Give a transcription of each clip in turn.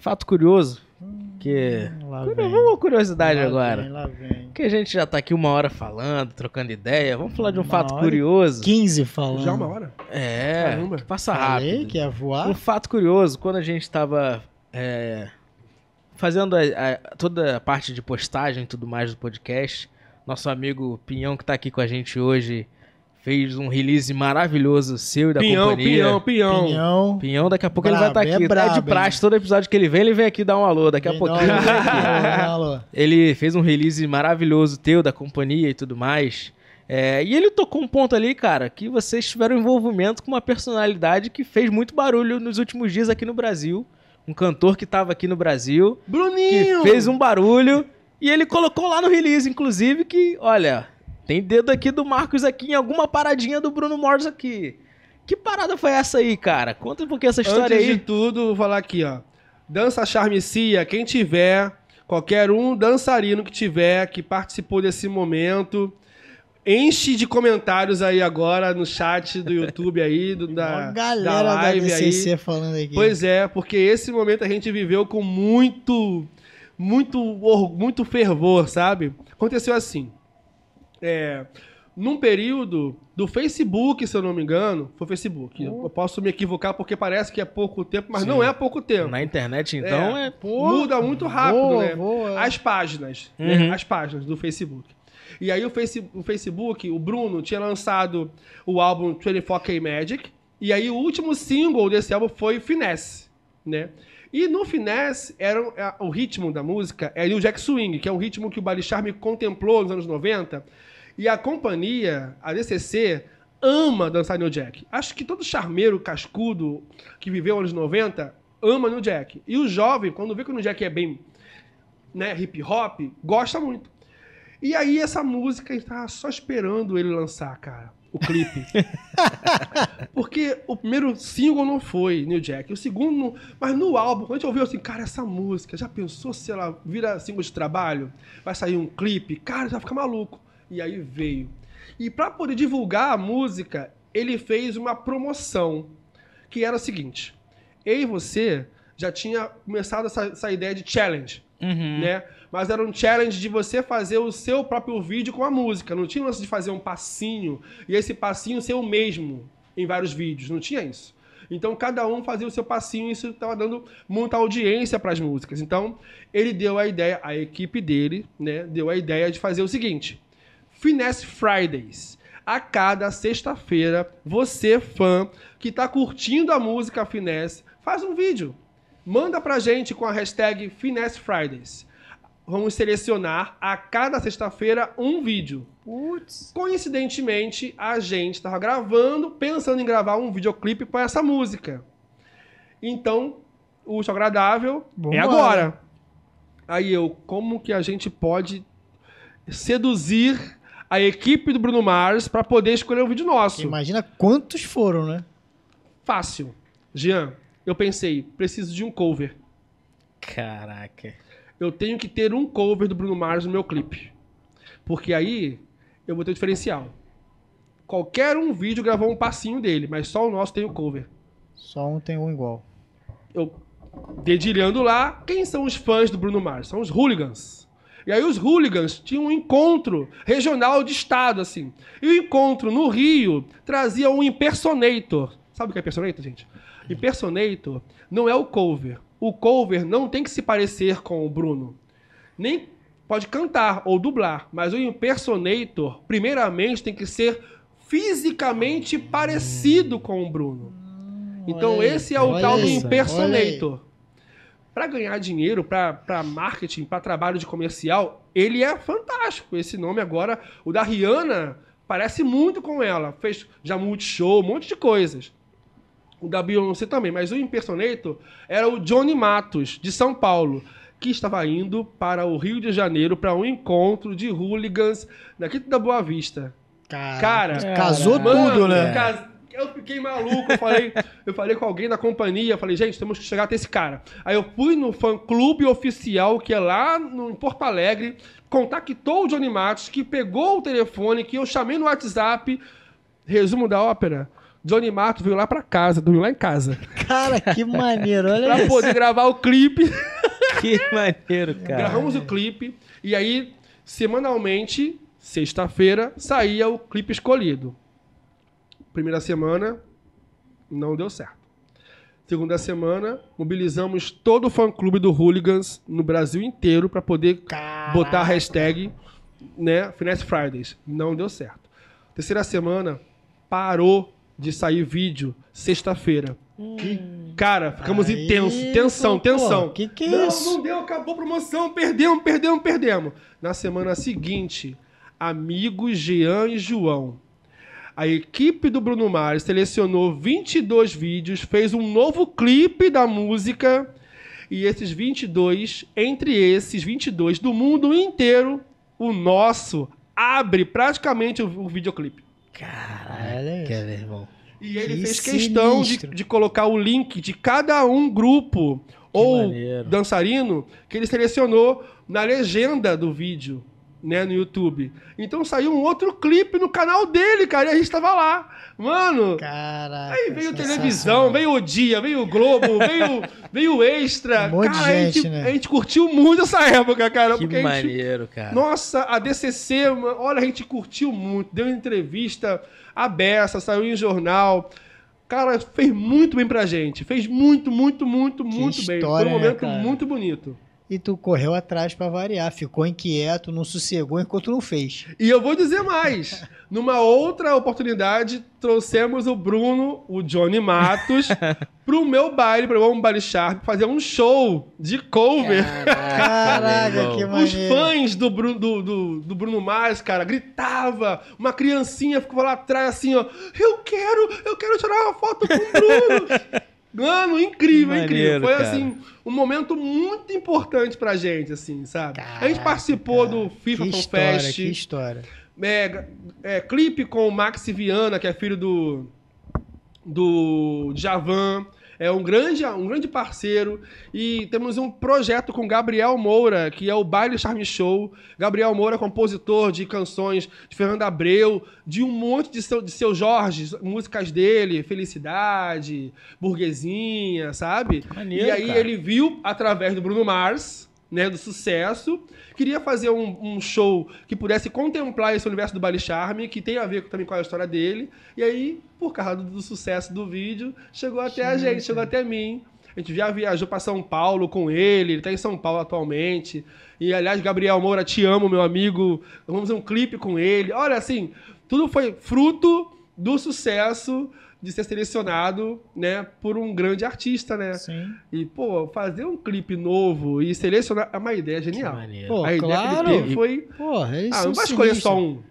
Fato curioso, que. Hum, vamos uma curiosidade lá agora. Vem, lá vem. Que a gente já tá aqui uma hora falando, trocando ideia. Vamos falar de um uma fato curioso. 15 falando. Já uma hora? É. Caramba. Que passa Falei rápido. que ia voar. Um fato curioso, quando a gente tava. É, fazendo a, a, toda a parte de postagem e tudo mais do podcast, nosso amigo Pinhão que tá aqui com a gente hoje fez um release maravilhoso seu e da pinhão, companhia. Pinhão, pinhão, pinhão. Pinhão, daqui a pouco ele vai estar tá é aqui. É, de praxe, todo episódio que ele vem, ele vem aqui dar um alô. Daqui a pouco ele fez um release maravilhoso teu, da companhia e tudo mais. É, e ele tocou um ponto ali, cara, que vocês tiveram envolvimento com uma personalidade que fez muito barulho nos últimos dias aqui no Brasil. Um cantor que estava aqui no Brasil. Bruninho! Que fez um barulho. E ele colocou lá no release, inclusive, que, olha, tem dedo aqui do Marcos aqui em alguma paradinha do Bruno Morris aqui. Que parada foi essa aí, cara? Conta um pouquinho essa história Antes aí. Antes de tudo, vou falar aqui, ó. Dança Charmecia, quem tiver, qualquer um dançarino que tiver, que participou desse momento, enche de comentários aí agora no chat do YouTube aí, do, da, da live da aí. falando aqui. Pois é, porque esse momento a gente viveu com muito, muito, muito fervor, sabe? Aconteceu assim. É, num período do Facebook, se eu não me engano, foi Facebook. Eu posso me equivocar porque parece que é pouco tempo, mas Sim. não é pouco tempo. Na internet, então, é, é muda muito rápido, boa, né? Boa. As páginas, né? uhum. né? as páginas do Facebook. E aí o, face, o Facebook, o Bruno tinha lançado o álbum 24K Magic, e aí o último single desse álbum foi Finesse, né? E no finesse, era, o ritmo da música é era o Jack Swing, que é um ritmo que o Balichar me contemplou nos anos 90, e a companhia, a DCC, ama dançar New Jack. Acho que todo charmeiro cascudo que viveu anos 90 ama New Jack. E o jovem, quando vê que o New Jack é bem né, hip hop, gosta muito. E aí essa música, a gente tava só esperando ele lançar, cara. O clipe. Porque o primeiro single não foi New Jack. O segundo, não... mas no álbum, quando a gente ouviu assim, cara, essa música, já pensou se ela vira single de trabalho? Vai sair um clipe? Cara, já fica maluco. E aí veio. E para poder divulgar a música, ele fez uma promoção, que era o seguinte: eu e você já tinha começado essa, essa ideia de challenge, uhum. né? Mas era um challenge de você fazer o seu próprio vídeo com a música. Não tinha lance de fazer um passinho e esse passinho ser o mesmo em vários vídeos. Não tinha isso. Então cada um fazia o seu passinho e isso estava dando muita audiência para as músicas. Então ele deu a ideia, a equipe dele, né, deu a ideia de fazer o seguinte: Finesse Fridays. A cada sexta-feira, você, fã, que está curtindo a música Finesse, faz um vídeo. Manda pra gente com a hashtag Finesse Fridays. Vamos selecionar a cada sexta-feira um vídeo. Putz. Coincidentemente, a gente estava gravando, pensando em gravar um videoclipe para essa música. Então, o útil agradável Bom é agora. Aí eu, como que a gente pode seduzir a equipe do Bruno Mars para poder escolher um vídeo nosso. Imagina quantos foram, né? Fácil. Jean, eu pensei, preciso de um cover. Caraca. Eu tenho que ter um cover do Bruno Mars no meu clipe. Porque aí eu vou ter um diferencial. Qualquer um vídeo gravou um passinho dele, mas só o nosso tem o um cover. Só um tem um igual. Eu dedilhando lá, quem são os fãs do Bruno Mars? São os hooligans. E aí os hooligans tinham um encontro regional de estado, assim. E o encontro no Rio trazia um impersonator. Sabe o que é impersonator, gente? Impersonator não é o cover. O cover não tem que se parecer com o Bruno. Nem pode cantar ou dublar, mas o impersonator, primeiramente, tem que ser fisicamente parecido com o Bruno. Hum, então, esse é o tal do impersonator para ganhar dinheiro, para marketing, para trabalho de comercial, ele é fantástico. Esse nome agora, o da Rihanna, parece muito com ela. Fez já multishow, um monte de coisas. O da Beyoncé também, mas o impersonator era o Johnny Matos, de São Paulo, que estava indo para o Rio de Janeiro para um encontro de hooligans na Quinta da Boa Vista. Cara, cara casou tudo, né? Cas eu fiquei maluco, eu falei, eu falei com alguém da companhia, falei, gente, temos que chegar até esse cara. Aí eu fui no fã clube oficial, que é lá no, em Porto Alegre, contactou o Johnny Matos, que pegou o telefone, que eu chamei no WhatsApp. Resumo da ópera. Johnny Matos veio lá pra casa, dormiu lá em casa. Cara, que maneiro, olha pra isso. Pra poder gravar o clipe. Que maneiro, cara. Gravamos o clipe e aí, semanalmente, sexta-feira, saía o clipe escolhido. Primeira semana, não deu certo. Segunda semana, mobilizamos todo o fã-clube do Hooligans no Brasil inteiro para poder Caraca. botar a hashtag né, Finesse Fridays. Não deu certo. Terceira semana, parou de sair vídeo sexta-feira. Hum. Cara, ficamos intenso intensos. Tensão, tensão. que que é não, isso? Não deu, acabou a promoção. Perdemos, perdemos, perdemos. Na semana seguinte, amigos Jean e João a equipe do Bruno Mars selecionou 22 vídeos, fez um novo clipe da música e esses 22, entre esses 22 do mundo inteiro, o nosso abre praticamente o, o videoclipe. Caralho, que é, irmão. E ele que fez questão de, de, colocar o link de cada um grupo que ou maneiro. dançarino que ele selecionou na legenda do vídeo né, no YouTube. Então saiu um outro clipe no canal dele, cara, e a gente tava lá. Mano. Caraca. Aí veio televisão, veio o Dia, veio o Globo, veio, veio o Extra. Um cara, gente, a, gente, né? a gente curtiu muito essa época, cara. Que maneiro, gente, cara. Nossa, a DCC, olha, a gente curtiu muito. Deu entrevista aberta, saiu em jornal. Cara, fez muito bem pra gente. Fez muito, muito, muito, que muito história, bem. Foi um né, momento muito bonito e tu correu atrás para variar, ficou inquieto, não sossegou enquanto não fez. E eu vou dizer mais. Numa outra oportunidade, trouxemos o Bruno, o Johnny Matos, pro meu baile, pro meu baile Sharp, fazer um show de cover. Caraca, que maneiro. Os fãs do Bruno, do, do, do Bruno Mars, cara, gritava. Uma criancinha ficou lá atrás assim, ó. Eu quero, eu quero tirar uma foto com o Bruno. Mano, incrível, maneiro, incrível. Foi cara. assim, um momento muito importante pra gente, assim, sabe? Caraca, a gente participou cara. do FIFA que história, Fest. Que história. É, é, clipe com o Max Viana, que é filho do. do Javan é um grande, um grande parceiro. E temos um projeto com Gabriel Moura, que é o Baile Charme Show. Gabriel Moura é compositor de canções de Fernando Abreu, de um monte de seu, de seu Jorge, músicas dele, Felicidade, Burguesinha, sabe? Maneiro, e aí cara. ele viu através do Bruno Mars né, do sucesso. Queria fazer um, um, show que pudesse contemplar esse universo do Bali Charme, que tem a ver também com a história dele. E aí, por causa do, do sucesso do vídeo, chegou até gente. a gente, chegou até mim. A gente já viajou para São Paulo com ele, ele tá em São Paulo atualmente. E aliás, Gabriel Moura, te amo, meu amigo. Vamos fazer um clipe com ele. Olha, assim, tudo foi fruto do sucesso de ser selecionado, né, por um grande artista, né? Sim. E, pô, fazer um clipe novo e selecionar é uma ideia genial. Pô, a claro. ideia foi... Porra, é isso ah, não vai escolher só um.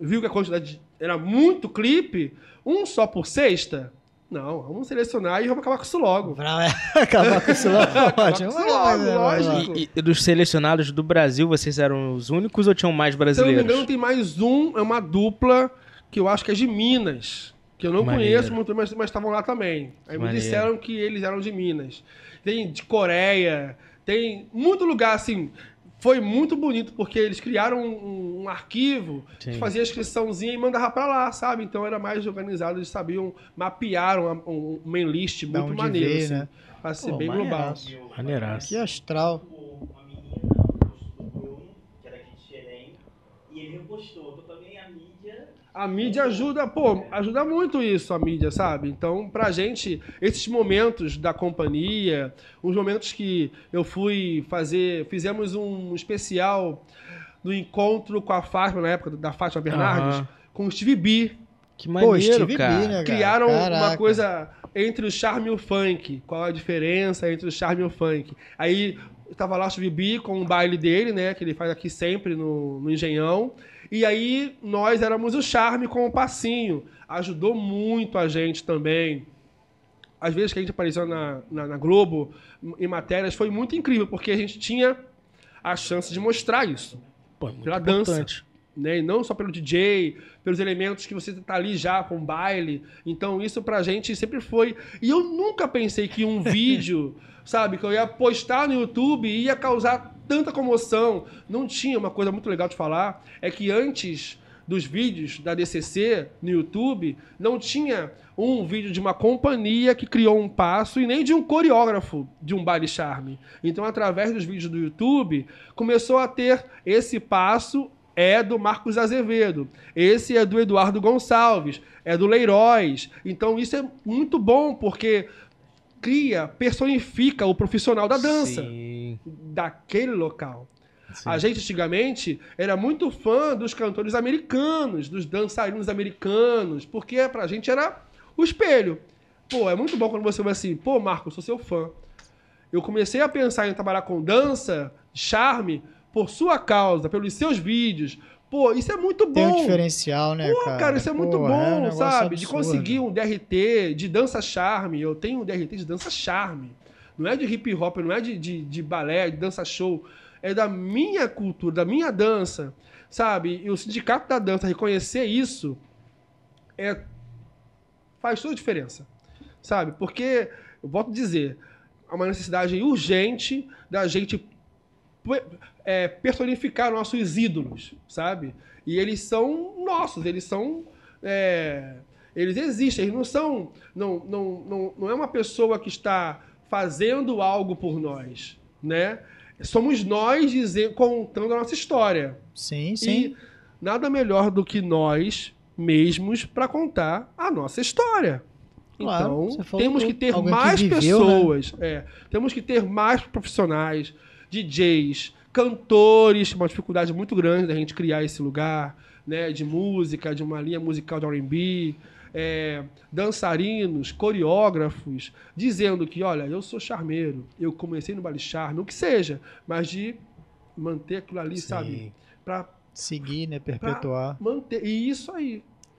Viu que a quantidade era muito clipe? Um só por sexta? Não, vamos selecionar e vamos acabar com isso logo. acabar com isso logo, ótimo. lógico. E, e, dos selecionados do Brasil, vocês eram os únicos ou tinham mais brasileiros? Se eu não me engano, tem mais um, é uma dupla que eu acho que é de Minas, que eu não Maneiro. conheço muito, mas estavam lá também. Aí Maneiro. me disseram que eles eram de Minas. Tem de Coreia, tem muito lugar assim. Foi muito bonito, porque eles criaram um, um arquivo, Sim. fazia inscriçãozinha e mandava para lá, sabe? Então era mais organizado, eles sabiam, mapearam um, um main list muito maneiro, ver, assim, né? pra ser Pô, bem global. Maneiraço. Que astral. Uma menina, do Bruno, que era aqui de Xerém, e ele repostou, a mídia ajuda, pô, ajuda muito isso, a mídia, sabe? Então, pra gente, esses momentos da companhia, os momentos que eu fui fazer, fizemos um especial no encontro com a Fátima, na época da Fátima Bernardes, uhum. com o Steve B. Que maneiro, pô, Steve cara. B, né, cara? Criaram Caraca. uma coisa entre o charme e o funk. Qual a diferença entre o charme e o funk? Aí, tava lá o Steve B com o baile dele, né, que ele faz aqui sempre no, no Engenhão. E aí nós éramos o charme com o passinho. Ajudou muito a gente também. Às vezes que a gente apareceu na, na, na Globo, em matérias, foi muito incrível, porque a gente tinha a chance de mostrar isso. Pô, é muito pela importante. dança. Né? E não só pelo DJ, pelos elementos que você tá ali já com baile. Então isso pra gente sempre foi. E eu nunca pensei que um vídeo, sabe, que eu ia postar no YouTube ia causar tanta comoção, não tinha uma coisa muito legal de falar, é que antes dos vídeos da DCC no YouTube, não tinha um vídeo de uma companhia que criou um passo e nem de um coreógrafo de um baile charme. Então, através dos vídeos do YouTube, começou a ter esse passo é do Marcos Azevedo, esse é do Eduardo Gonçalves, é do Leirós Então, isso é muito bom porque cria, personifica o profissional da dança Sim. daquele local. Sim. A gente antigamente era muito fã dos cantores americanos, dos dançarinos americanos, porque pra gente era o espelho. Pô, é muito bom quando você vai assim, pô, Marco, eu sou seu fã. Eu comecei a pensar em trabalhar com dança, charme, por sua causa, pelos seus vídeos, Pô, isso é muito bom. Tem um diferencial, né, Pô, cara? cara isso é Pô, muito bom, é um sabe? Absurdo. De conseguir um DRT de dança charme. Eu tenho um DRT de dança charme. Não é de hip hop, não é de, de, de balé, de dança show. É da minha cultura, da minha dança, sabe? E o sindicato da dança reconhecer isso é faz toda a diferença, sabe? Porque, eu volto a dizer, há é uma necessidade urgente da gente é, personificar nossos ídolos, sabe? E eles são nossos, eles são. É, eles existem, eles não são. Não, não, não, não é uma pessoa que está fazendo algo por nós, né? Somos nós contando a nossa história. Sim, sim. E nada melhor do que nós mesmos para contar a nossa história. Claro, então, temos que ter mais que viveu, né? pessoas, né? é, temos que ter mais profissionais, DJs, cantores, uma dificuldade muito grande da gente criar esse lugar, né? De música, de uma linha musical de R&B, é, dançarinos, coreógrafos, dizendo que, olha, eu sou charmeiro, eu comecei no baile charme, o que seja, mas de manter aquilo ali, Sim. sabe? Para seguir, né? Perpetuar. Manter. E isso aí.